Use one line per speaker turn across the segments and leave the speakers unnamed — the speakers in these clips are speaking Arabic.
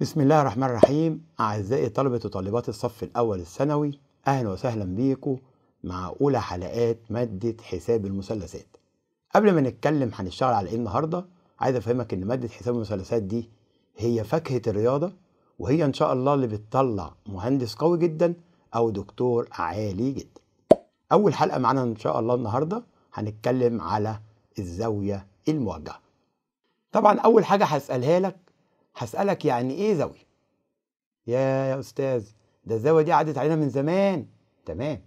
بسم الله الرحمن الرحيم أعزائي طلبة وطالبات الصف الأول الثانوي أهلا وسهلا بيكم مع أولى حلقات مادة حساب المثلثات قبل ما نتكلم هنشتغل على إيه النهاردة عايز أفهمك إن مادة حساب المثلثات دي هي فاكهة الرياضة وهي إن شاء الله اللي بتطلع مهندس قوي جدا أو دكتور عالي جدا أول حلقة معانا إن شاء الله النهاردة هنتكلم على الزاوية الموجهة طبعا أول حاجة هسألها لك هسألك يعني إيه زاوية؟ يا يا أستاذ ده الزاوية دي عدت علينا من زمان تمام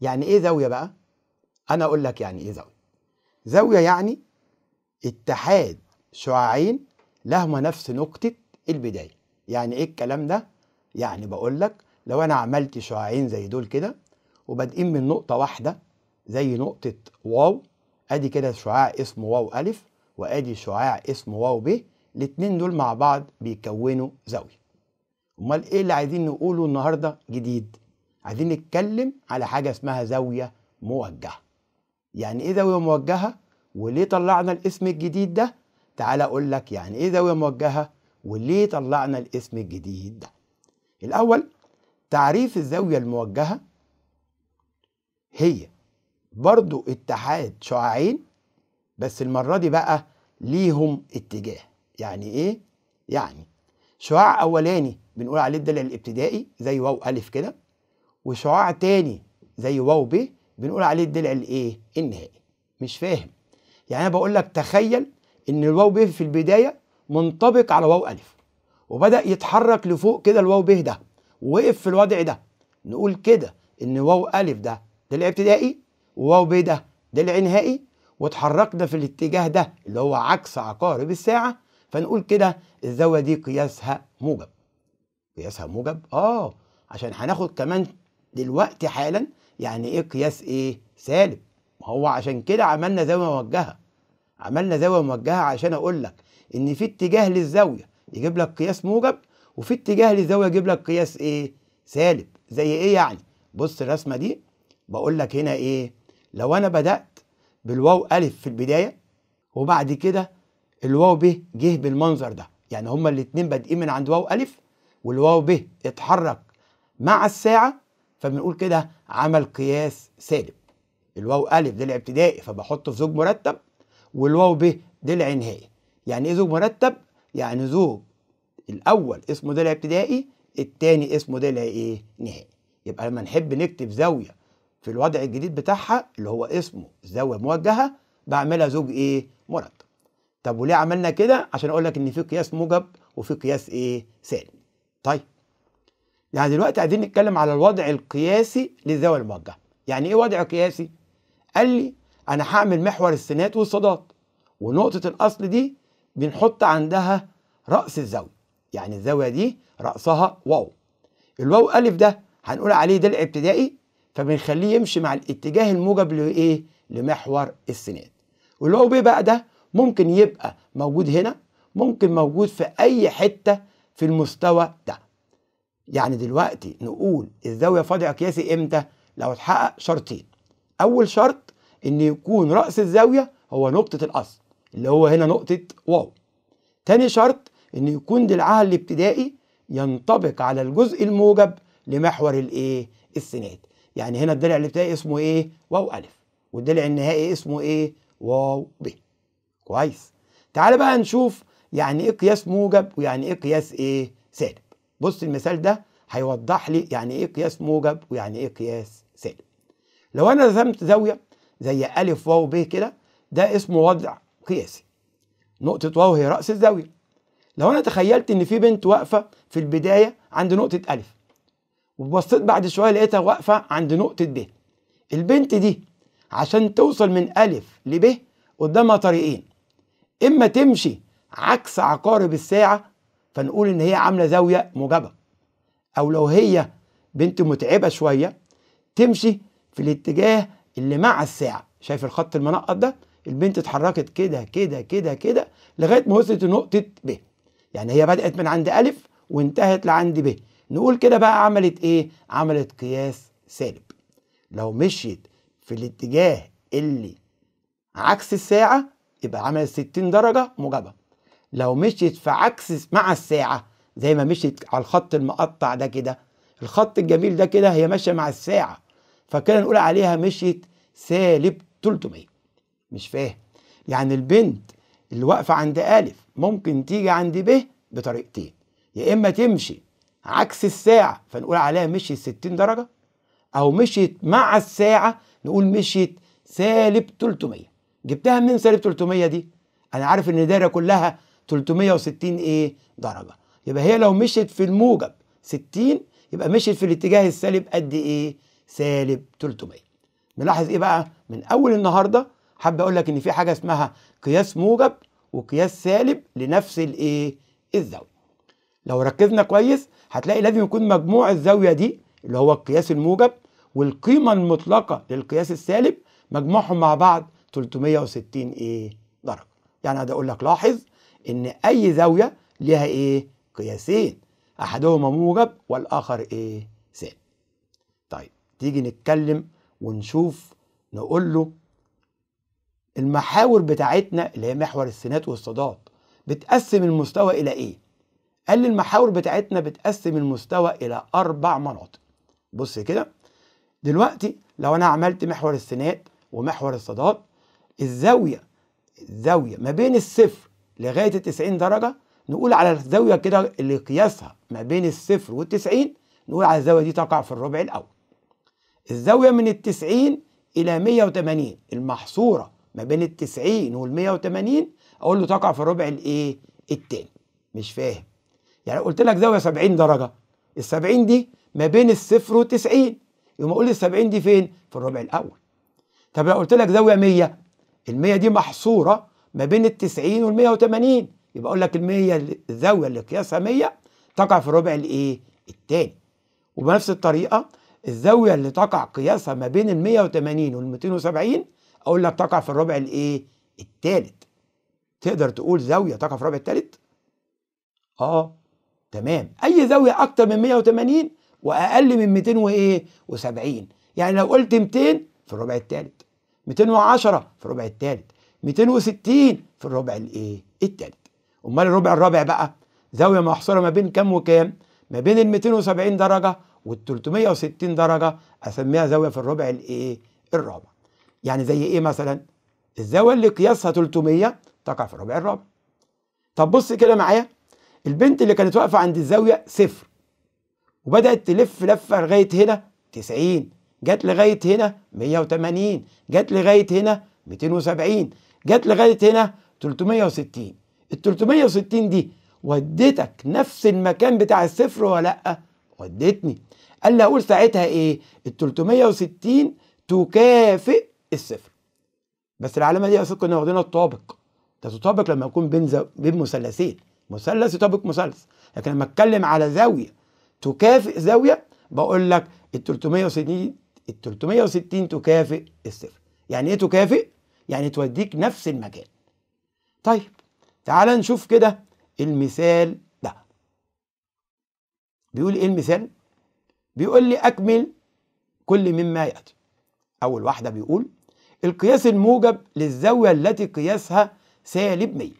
يعني إيه زاوية بقى؟ أنا أقول لك يعني إيه زاوية زاوية يعني اتحاد شعاعين لهما نفس نقطة البداية يعني إيه الكلام ده؟ يعني بقول لك لو أنا عملت شعاعين زي دول كده وبادئين من نقطة واحدة زي نقطة واو أدي كده شعاع اسمه واو ألف وأدي شعاع اسمه واو ب الاتنين دول مع بعض بيكونوا زاوية امال ايه اللي عايزين نقوله النهارده جديد عايزين نتكلم على حاجة اسمها زاوية موجهة يعني ايه زاوية موجهة وليه طلعنا الاسم الجديد ده تعال اقول لك يعني ايه زاوية موجهة وليه طلعنا الاسم الجديد ده الاول تعريف الزاوية الموجهة هي برضو اتحاد شعاعين بس المرة دي بقى ليهم اتجاه يعني ايه يعني شعاع اولاني بنقول عليه الدلع الابتدائي زي واو الف كده وشعاع تاني زي واو ب بنقول عليه الدلع الايه النهائي مش فاهم يعني انا بقول لك تخيل ان الواو ب في البدايه منطبق على واو الف وبدا يتحرك لفوق كده الواو ب ده ووقف في الوضع ده نقول كده ان واو الف ده دلع ابتدائي وواو ب ده دلع نهائي واتحركنا في الاتجاه ده اللي هو عكس عقارب الساعه فنقول كده الزاويه دي قياسها موجب قياسها موجب اه عشان هناخد كمان دلوقتي حالا يعني ايه قياس ايه سالب ما هو عشان كده عملنا زاويه موجهه عملنا زاويه موجهه عشان اقول لك ان في اتجاه للزاويه يجيب لك قياس موجب وفي اتجاه للزاويه يجيب لك قياس ايه سالب زي ايه يعني بص الرسمه دي بقول لك هنا ايه لو انا بدات بالواو الف في البدايه وبعد كده الواو ب جه بالمنظر ده يعني هما الاتنين بادئين من عند واو ألف والواو ب اتحرك مع الساعة فبنقول كده عمل قياس سالب الواو ألف ضلع ابتدائي فبحطه في زوج مرتب والواو ب ضلع نهائي يعني ايه زوج مرتب؟ يعني زوج الأول اسمه ضلع ابتدائي التاني اسمه ضلع ايه؟ نهائي يبقى لما نحب نكتب زاوية في الوضع الجديد بتاعها اللي هو اسمه زاوية موجهة بعملها زوج ايه؟ مرتب طب وليه عملنا كده عشان اقول لك ان في قياس موجب وفي قياس ايه سالب طيب يعني دلوقتي عايزين نتكلم على الوضع القياسي للزاويه الموجهه يعني ايه وضع قياسي قال لي انا هعمل محور السينات والصادات ونقطه الاصل دي بنحط عندها راس الزاويه يعني الزاويه دي راسها واو الواو الف ده هنقول عليه ده الابتدائي فبنخليه يمشي مع الاتجاه الموجب لايه لمحور السينات والواو ب بقى ده ممكن يبقى موجود هنا ممكن موجود في أي حتة في المستوى ده يعني دلوقتي نقول الزاوية فاضي أقياسي إمتى؟ لو اتحقق شرطين أول شرط إن يكون رأس الزاوية هو نقطة الأصل اللي هو هنا نقطة واو تاني شرط إن يكون دلعها الابتدائي ينطبق على الجزء الموجب لمحور الإيه؟ السناد يعني هنا الدلع الابتدائي اسمه إيه؟ واو ألف والدلع النهائي اسمه إيه؟ واو ب كويس تعال بقى نشوف يعني ايه قياس موجب ويعني ايه قياس ايه سالب بص المثال ده هيوضح لي يعني ايه قياس موجب ويعني ايه قياس سالب لو انا رسمت زاويه زي ا واو ب كده ده اسمه وضع قياسي نقطه واو هي راس الزاويه لو انا تخيلت ان في بنت واقفه في البدايه عند نقطه ا وبصيت بعد شويه لقيتها واقفه عند نقطه ب البنت دي عشان توصل من ا ب قدامها طريقين اما تمشي عكس عقارب الساعه فنقول ان هي عامله زاويه موجبه او لو هي بنت متعبه شويه تمشي في الاتجاه اللي مع الساعه شايف الخط المنقط ده البنت اتحركت كده كده كده كده لغايه ما وصلت لنقطه ب يعني هي بدات من عند الف وانتهت لعند ب نقول كده بقى عملت ايه عملت قياس سالب لو مشيت في الاتجاه اللي عكس الساعه يبقى عملت 60 درجة موجبة لو مشيت في عكس مع الساعة زي ما مشيت على الخط المقطع ده كده الخط الجميل ده كده هي ماشية مع الساعة فكده نقول عليها مشيت سالب 300 مش فاهم يعني البنت اللي واقفة عند ألف ممكن تيجي عند ب بطريقتين يا إما تمشي عكس الساعة فنقول عليها مشيت 60 درجة أو مشيت مع الساعة نقول مشيت سالب 300 جبتها منين سالب 300 دي انا عارف ان الدايره كلها 360 ايه درجه يبقى هي لو مشيت في الموجب 60 يبقى مشيت في الاتجاه السالب قد ايه سالب 300 نلاحظ ايه بقى من اول النهارده حابب اقول لك ان في حاجه اسمها قياس موجب وقياس سالب لنفس الايه الزاويه لو ركزنا كويس هتلاقي لازم يكون مجموع الزاويه دي اللي هو القياس الموجب والقيمه المطلقه للقياس السالب مجموعهم مع بعض 360 ايه درجه يعني هذا اقول لك لاحظ ان اي زاويه ليها ايه قياسين احدهما موجب والاخر ايه سالب طيب تيجي نتكلم ونشوف نقول له المحاور بتاعتنا اللي هي محور السينات والصادات بتقسم المستوى الى ايه قال لي المحاور بتاعتنا بتقسم المستوى الى اربع مناطق بص كده دلوقتي لو انا عملت محور السينات ومحور الصادات الزاويه الزاويه ما بين الصفر لغايه ال 90 درجه نقول على الزاويه كده اللي قياسها ما بين الصفر وال 90 نقول على الزاويه دي تقع في الربع الاول. الزاويه من ال 90 الى 180 المحصوره ما بين ال 90 وال 180 اقول له تقع في الربع الايه؟ الثاني. مش فاهم. يعني قلت لك زاويه 70 درجه ال 70 دي ما بين الصفر وال 90 يقوم اقول ال 70 دي فين؟ في الربع الاول. طب لو قلت لك زاويه 100 المية دي محصورة ما بين التسعين والمية وتمانين يبقى أقول لك المية الزاوية اللي قياسها مية تقع في الربع الإيه؟ التاني وبنفس الطريقة الزاوية اللي تقع قياسها ما بين المية وتمانين والمتين وسبعين أقول لك تقع في الربع الإيه؟ التالت تقدر تقول زاوية تقع في الربع التالت؟ آه تمام أي زاوية أكتر من 180 وأقل من 270 وإيه؟ وسبعين يعني لو قلت 200 في الربع التالت 210 في الربع الثالث 260 في الربع الايه الثالث امال الربع الرابع بقى زاويه محصوره ما بين كام وكام ما بين ال 270 درجه وال 360 درجه اسميها زاويه في الربع الايه الرابع يعني زي ايه مثلا الزاويه اللي قياسها 300 تقع في الربع الرابع طب بص كده معايا البنت اللي كانت واقفه عند الزاويه صفر وبدات تلف لفه لغايه هنا 90 جت لغايه هنا 180 جت لغايه هنا 270 جت لغايه هنا 360 ال 360 دي وديتك نفس المكان بتاع الصفر ولا لا ودتني قال لي اقول ساعتها ايه ال 360 تكافئ الصفر بس العلامه دي اصل ان واخدينها الطابق ده تطابق لما يكون بين زو... بين مثلثين مثلث يطابق مثلث لكن لما اتكلم على زاويه تكافئ زاويه بقول لك ال 360 ال 360 تكافئ الصفر يعني ايه تكافئ يعني توديك نفس المكان طيب تعال نشوف كده المثال ده بيقول ايه المثال بيقول لي اكمل كل مما ياتي اول واحده بيقول القياس الموجب للزاويه التي قياسها سالب 100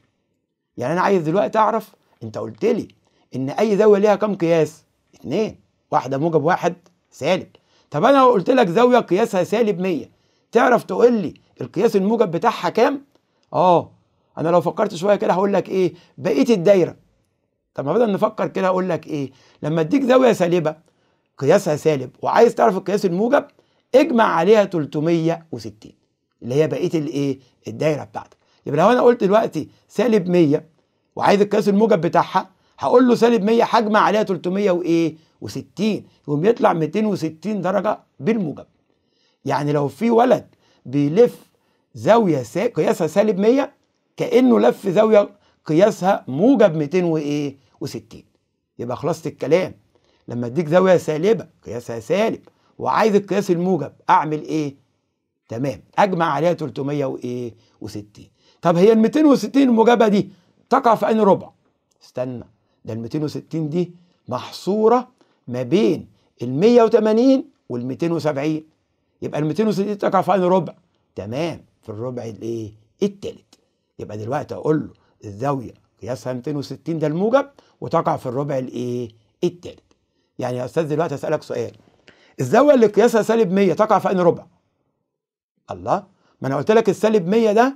يعني انا عايز دلوقتي اعرف انت قلت لي ان اي زاويه ليها كام قياس اتنين واحده موجب واحد سالب طب انا قلت لك زاويه قياسها سالب 100 تعرف تقول لي القياس الموجب بتاعها كام اه انا لو فكرت شويه كده هقول لك ايه بقيه الدايره طب ما بدل نفكر كده اقول لك ايه لما اديك زاويه سالبه قياسها سالب وعايز تعرف القياس الموجب اجمع عليها 360 اللي هي بقيه الايه الدايره بتاعتك يبقى لو انا قلت دلوقتي سالب 100 وعايز القياس الموجب بتاعها هقول له سالب 100 حجم عليها 300 وايه و60 يقوم يطلع 260 درجه بالموجب يعني لو في ولد بيلف زاويه سا... قياسها سالب 100 كانه لف زاويه قياسها موجب 200 وايه و60 يبقى خلاصه الكلام لما اديك زاويه سالبه قياسها سالب وعايز القياس الموجب اعمل ايه تمام اجمع عليها 360 طب هي ال 260 الموجبه دي تقع في انهي ربع استنى ده ال 260 دي محصوره ما بين ال 180 وال 270 يبقى ال 260 تقع في انهي ربع؟ تمام في الربع الايه؟ الثالث يبقى دلوقتي اقول له الزاويه قياسها 260 ده الموجب وتقع في الربع الايه؟ الثالث يعني يا استاذ دلوقتي اسالك سؤال الزاويه اللي قياسها سالب 100 تقع في انهي ربع؟ الله ما انا قلت لك السالب 100 ده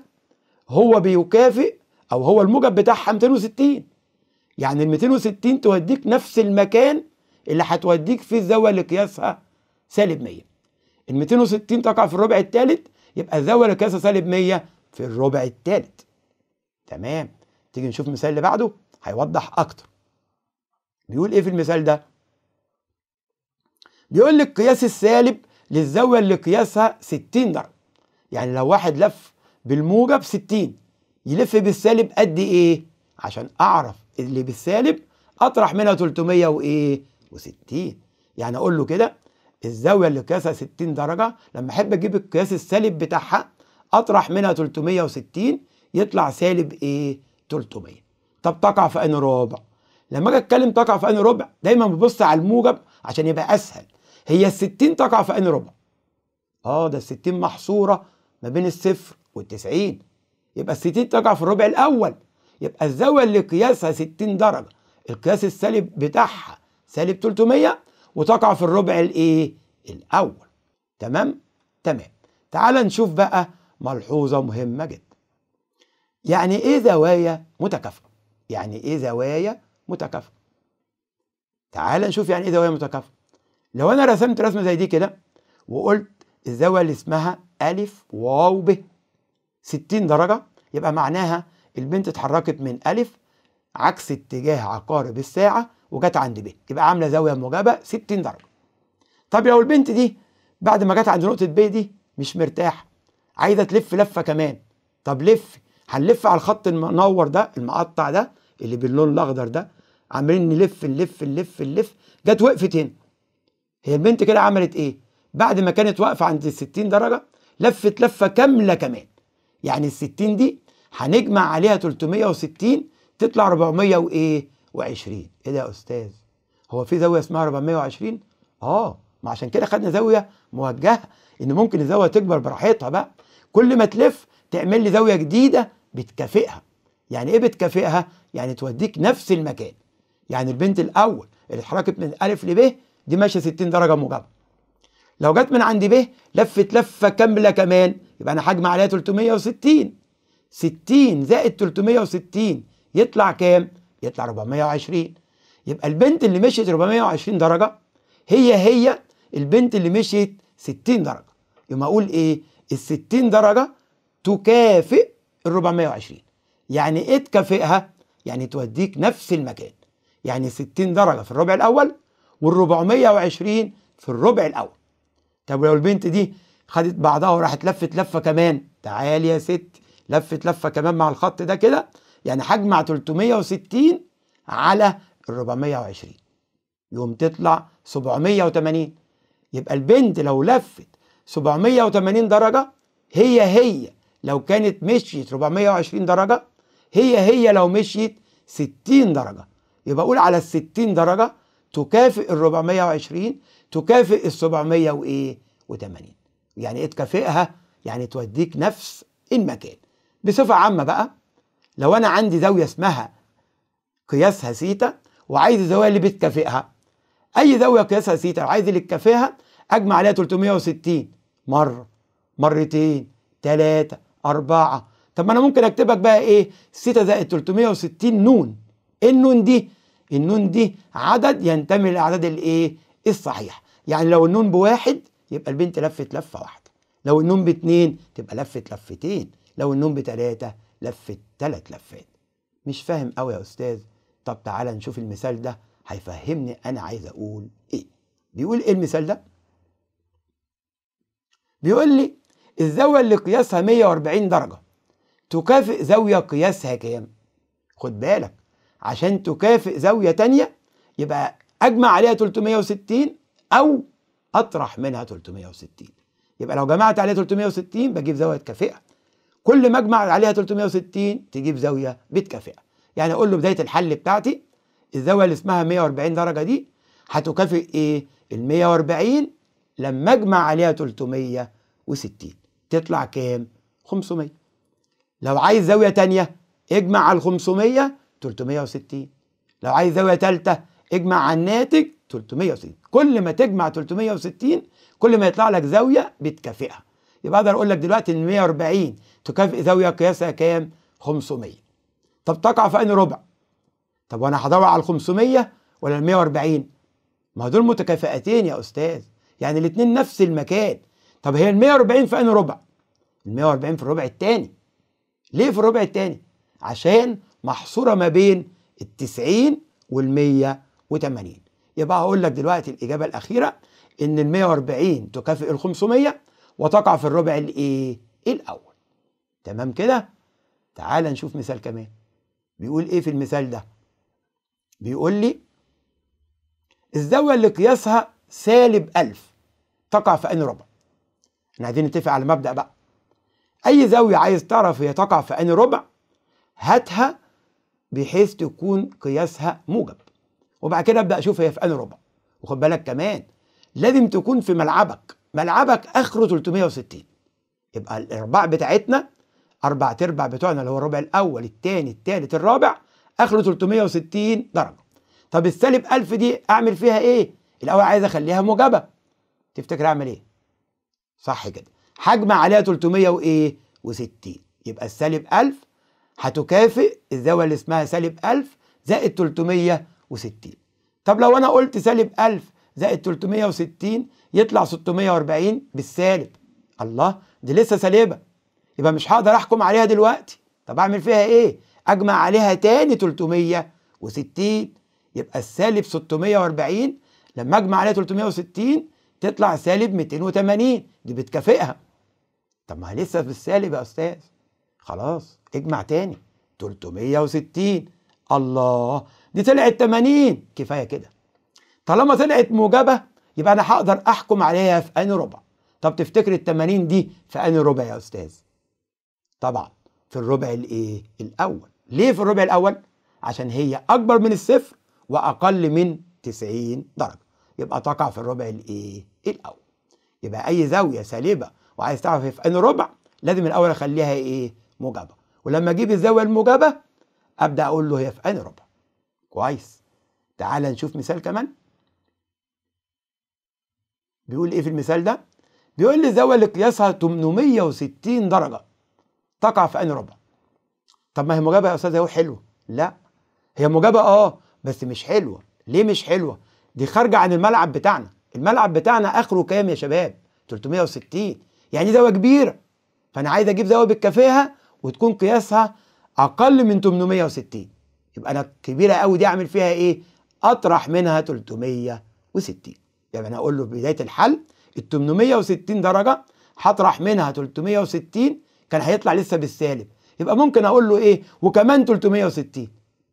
هو بيكافئ او هو الموجب بتاعها 260 يعني ال 260 توديك نفس المكان اللي هتوديك فيه الزاويه اللي قياسها سالب 100 ال 260 تقع في الربع الثالث يبقى الزاويه اللي قياسها سالب 100 في الربع الثالث تمام تيجي نشوف المثال اللي بعده هيوضح اكتر بيقول ايه في المثال ده بيقول لك قياس السالب للزاويه اللي قياسها 60 درجه يعني لو واحد لف بالموجب 60 يلف بالسالب قد ايه عشان اعرف اللي بالسالب اطرح منها 360 يعني اقول له كده الزاويه اللي قياسها 60 درجه لما احب اجيب القياس السالب بتاعها اطرح منها 360 يطلع سالب ايه 300 طب تقع في انهي ربع لما اجي اتكلم تقع في انهي ربع دايما ببص على الموجب عشان يبقى اسهل هي ال 60 تقع في انهي ربع اه ده ال 60 محصوره ما بين الصفر وال 90 يبقى ال 60 تقع في الربع الاول يبقى الزاويه اللي قياسها 60 درجه القياس السالب بتاعها سالب 300 وتقع في الربع الايه الاول تمام تمام تعال نشوف بقى ملحوظه مهمه جدا يعني ايه زوايا متكافئه يعني ايه زوايا متكافئه تعال نشوف يعني ايه زوايا متكافئه لو انا رسمت رسمه زي دي كده وقلت الزاويه اللي اسمها أ واو ب 60 درجه يبقى معناها البنت اتحركت من ألف عكس اتجاه عقارب الساعة وجت عند ب يبقى عاملة زاوية موجبة 60 درجة طب لو البنت دي بعد ما جت عند نقطة ب دي مش مرتاح عايزة تلف لفة كمان طب لف هنلف على الخط المنور ده المقطع ده اللي باللون الأخضر ده عمالين نلف نلف نلف نلف جت وقفت هنا هي البنت كده عملت ايه؟ بعد ما كانت واقفة عند ال 60 درجة لفت لفة كاملة كمان يعني ال 60 دي هنجمع عليها 360 تطلع 400 وايه و20 ايه ده يا استاذ هو في زاويه اسمها 420 اه ما عشان كده خدنا زاويه موجهه ان ممكن الزاويه تكبر براحتها بقى كل ما تلف تعمل لي زاويه جديده بتكافئها يعني ايه بتكافئها يعني توديك نفس المكان يعني البنت الاول اللي اتحركت من الف ب دي ماشيه 60 درجه موجبه لو جت من عند ب لفت لفه كامله كمان يبقى انا هجمع عليها 360 60 زائد 360 يطلع كام؟ يطلع 420 يبقى البنت اللي مشيت 420 درجة هي هي البنت اللي مشيت 60 درجة يبقى أقول إيه؟ ال 60 درجة تكافئ ال 420 يعني إيه تكافئها؟ يعني توديك نفس المكان يعني 60 درجة في الربع الأول وال 420 في الربع الأول طب لو البنت دي خدت بعضها وراحت لفت لفة كمان تعالي يا ستي لفت لفه كمان مع الخط ده كده يعني هجمع 360 على ال 420 يقوم تطلع 780 يبقى البنت لو لفت 780 درجه هي هي لو كانت مشيت 420 درجه هي هي لو مشيت 60 درجه يبقى اقول على ال 60 درجه تكافئ ال 420 تكافئ ال 700 وايه و80 يعني ايه تكافئها يعني توديك نفس المكان بصفة عامة بقى لو أنا عندي زاوية اسمها قياسها سيتا وعايز الزاوية اللي بتكافئها أي زاوية قياسها سيتا وعايز اللي تكافئها أجمع عليها 360 مرة مرتين ثلاثة أربعة طب ما أنا ممكن أكتبك بقى إيه سيتا زائد 360 نون إيه النون دي النون دي عدد ينتمي للأعداد الإيه الصحيح يعني لو النون بواحد يبقى البنت لفت لفة واحدة لو النون باتنين تبقى لفت لفتين لو النوم بتلاتة لفت تلات لفات مش فاهم قوي يا أستاذ طب تعالى نشوف المثال ده هيفهمني أنا عايز أقول إيه بيقول إيه المثال ده بيقول لي الزاوية اللي قياسها 140 درجة تكافئ زاوية قياسها كام خد بالك عشان تكافئ زاوية تانية يبقى أجمع عليها 360 أو أطرح منها 360 يبقى لو جمعت عليها 360 بجيب زاوية تكافئها كل مجمع عليها 360 تجيب زاويه بتكافئها يعني اقول له بدايه الحل بتاعتي الزاويه اللي اسمها 140 درجه دي هتكافئ ايه ال 140 لما اجمع عليها 360 تطلع كام 500 لو عايز زاويه تانية اجمع على ال 500 360 لو عايز زاويه ثالثه اجمع على الناتج 360 كل ما تجمع 360 كل ما يطلع لك زاويه بتكافئها يبقى اقدر اقول لك دلوقتي ان 140 تكافئ زاويه قياسها كام؟ 500 طب تقع في انهي ربع؟ طب وانا هدور على ال 500 ولا ال 140 ما دول متكافئتين يا استاذ يعني الاثنين نفس المكان طب هي ال 140 في انهي ربع ال 140 في الربع الثاني ليه في الربع الثاني عشان محصوره ما بين ال 90 وال 180 يبقى هقول لك دلوقتي الاجابه الاخيره ان ال 140 تكافئ ال 500 وتقع في الربع الايه الاول تمام كده تعال نشوف مثال كمان بيقول ايه في المثال ده بيقول لي الزاويه اللي قياسها سالب 1000 تقع في انهي ربع احنا عايزين نتفق على مبدا بقى اي زاويه عايز تعرف هي تقع في انهي ربع هاتها بحيث تكون قياسها موجب وبعد كده ابدا اشوف هي في انهي ربع وخد بالك كمان لازم تكون في ملعبك ملعبك اخره 360 يبقى الارباع بتاعتنا اربع ارباع بتوعنا اللي هو الربع الاول الثاني الثالث الرابع اخره 360 درجه طب السالب 1000 دي اعمل فيها ايه الاول عايز اخليها موجبه تفتكر اعمل ايه صح كده حجم عليها 360 يبقى السالب 1000 هتكافئ الزاويه اللي اسمها سالب 1000 زائد 360 طب لو انا قلت سالب 1000 زائد 360 يطلع 640 بالسالب الله دي لسه سالبه يبقى مش هقدر احكم عليها دلوقتي طب اعمل فيها ايه اجمع عليها تاني 360 يبقى السالب 640 لما اجمع عليها 360 تطلع سالب 280 دي بتكافئها طب ما لسه بالسالب يا استاذ خلاص اجمع تاني 360 الله دي طلعت 80 كفايه كده طالما طلعت موجبه يبقى انا هقدر احكم عليها في انهي ربع طب تفتكر التمارين دي في انهي ربع يا استاذ طبعا في الربع الايه الاول ليه في الربع الاول عشان هي اكبر من الصفر واقل من 90 درجه يبقى تقع في الربع الايه الاول يبقى اي زاويه سالبه وعايز تعرف في انهي ربع لازم الاول اخليها ايه موجبه ولما اجيب الزاويه الموجبه ابدا اقول له هي في انهي ربع كويس تعال نشوف مثال كمان بيقول ايه في المثال ده بيقول لي زاويه قياسها 860 درجه تقع في انهي ربع طب ما هي مجابه يا استاذ اهو حلوه لا هي مجابه اه بس مش حلوه ليه مش حلوه دي خارجه عن الملعب بتاعنا الملعب بتاعنا اخره كام يا شباب 360 يعني زاويه كبيره فانا عايز اجيب زاويه بتكافئها وتكون قياسها اقل من 860 يبقى انا الكبيره قوي دي اعمل فيها ايه اطرح منها 360 يبقى يعني انا اقول له في بدايه الحل ال 860 درجه هطرح منها 360 كان هيطلع لسه بالسالب يبقى ممكن اقول له ايه وكمان 360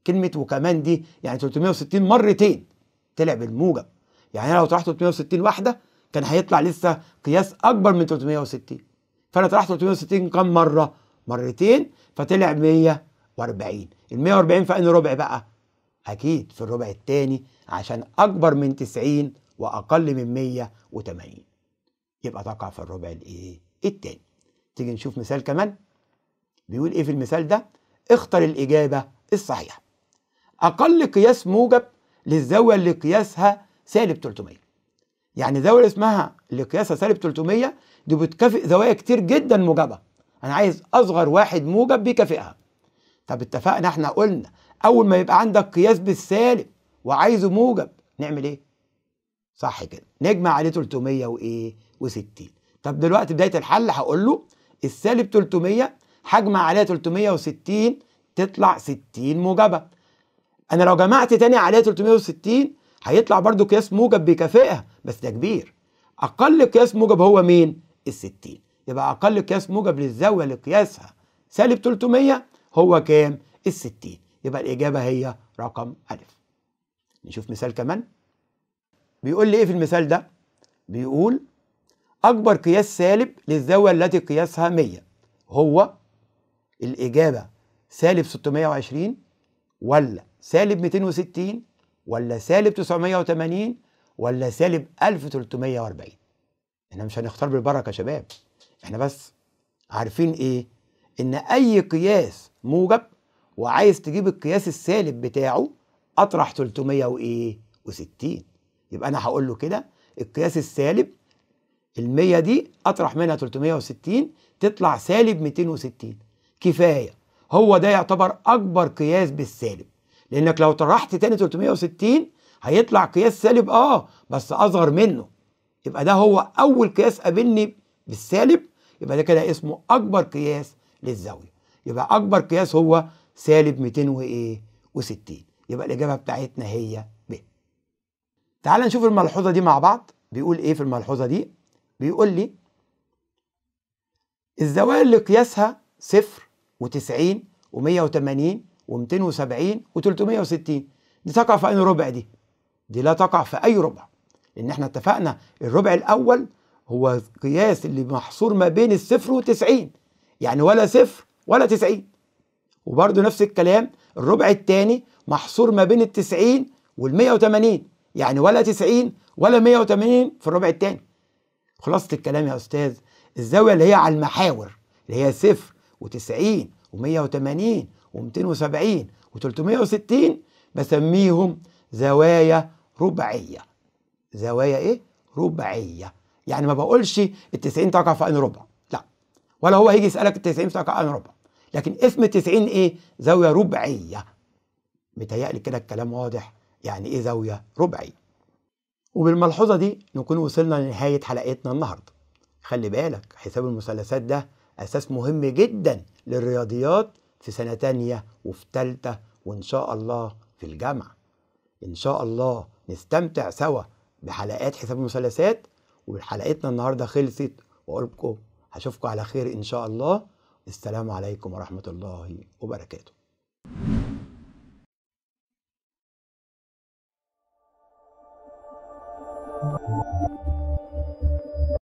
كلمه وكمان دي يعني 360 مرتين طلع بالموجب يعني انا لو طرحت 360 واحده كان هيطلع لسه قياس اكبر من 360 فانا طرحت 360 كم مره مرتين فطلع 140 ال 140 في انهي ربع بقى اكيد في الربع الثاني عشان اكبر من 90 واقل من 180 يبقى تقع في الربع الايه الثاني تيجي نشوف مثال كمان بيقول ايه في المثال ده اختر الاجابه الصحيحه اقل قياس موجب للزاويه اللي قياسها سالب 300 يعني زاويه اسمها اللي قياسها سالب 300 دي بتكافئ زوايا كتير جدا موجبه انا عايز اصغر واحد موجب بيكافئها طب اتفقنا احنا قلنا اول ما يبقى عندك قياس بالسالب وعايزه موجب نعمل ايه صح كده نجمع عليه 300 وايه و60 طب دلوقتي بدايه الحل هقول له السالب 300 هجمع عليها 360 تطلع 60 موجبه انا لو جمعت تاني عليها 360 هيطلع برضو قياس موجب بيكافئها بس ده كبير اقل قياس موجب هو مين ال 60 يبقى اقل قياس موجب للزاويه اللي قياسها سالب 300 هو كام ال 60 يبقى الاجابه هي رقم ا نشوف مثال كمان بيقول لي ايه في المثال ده بيقول اكبر قياس سالب للزاويه التي قياسها 100 هو الاجابه سالب 620 ولا سالب 260 ولا سالب 980 ولا سالب 1340 احنا مش هنختار بالبركه يا شباب احنا بس عارفين ايه ان اي قياس موجب وعايز تجيب القياس السالب بتاعه اطرح 360 يبقى انا هقول له كده القياس السالب ال 100 دي اطرح منها 360 تطلع سالب 260 كفايه هو ده يعتبر اكبر قياس بالسالب لانك لو طرحت تاني 360 هيطلع قياس سالب اه بس اصغر منه يبقى ده هو اول قياس قابلني بالسالب يبقى ده كده اسمه اكبر قياس للزاويه يبقى اكبر قياس هو سالب 260 وايه يبقى الاجابه بتاعتنا هي تعال نشوف الملحوظة دي مع بعض بيقول إيه في الملحوظة دي بيقول لي الزوايا اللي قياسها صفر وتسعين ومية وتمانين ومتين وسبعين وتلتمية وستين دي تقع في أي ربع دي دي لا تقع في أي ربع لأن احنا اتفقنا الربع الأول هو القياس اللي محصور ما بين الصفر وتسعين يعني ولا صفر ولا تسعين وبرضه نفس الكلام الربع الثاني محصور ما بين التسعين والمية وتمانين يعني ولا 90 ولا 180 في الربع الثاني خلاصه الكلام يا استاذ الزاويه اللي هي على المحاور اللي هي 0 و90 و180 و270 و360 بسميهم زوايا رباعيه زوايا ايه رباعيه يعني ما بقولش ال90 تقع في ان ربع لا ولا هو هيجي يسالك ال90 تقع في ان ربع لكن اسم ال90 ايه زاويه رباعيه متهيألي كده الكلام واضح يعني إيه زاوية ربعي وبالملحوظة دي نكون وصلنا لنهاية حلقتنا النهاردة خلي بالك حساب المثلثات ده أساس مهم جدا للرياضيات في سنة تانية وفي تالتة وإن شاء الله في الجامعة إن شاء الله نستمتع سوا بحلقات حساب المثلثات وحلقتنا النهاردة خلصت وأقولكم هشوفكم على خير إن شاء الله السلام عليكم ورحمة الله وبركاته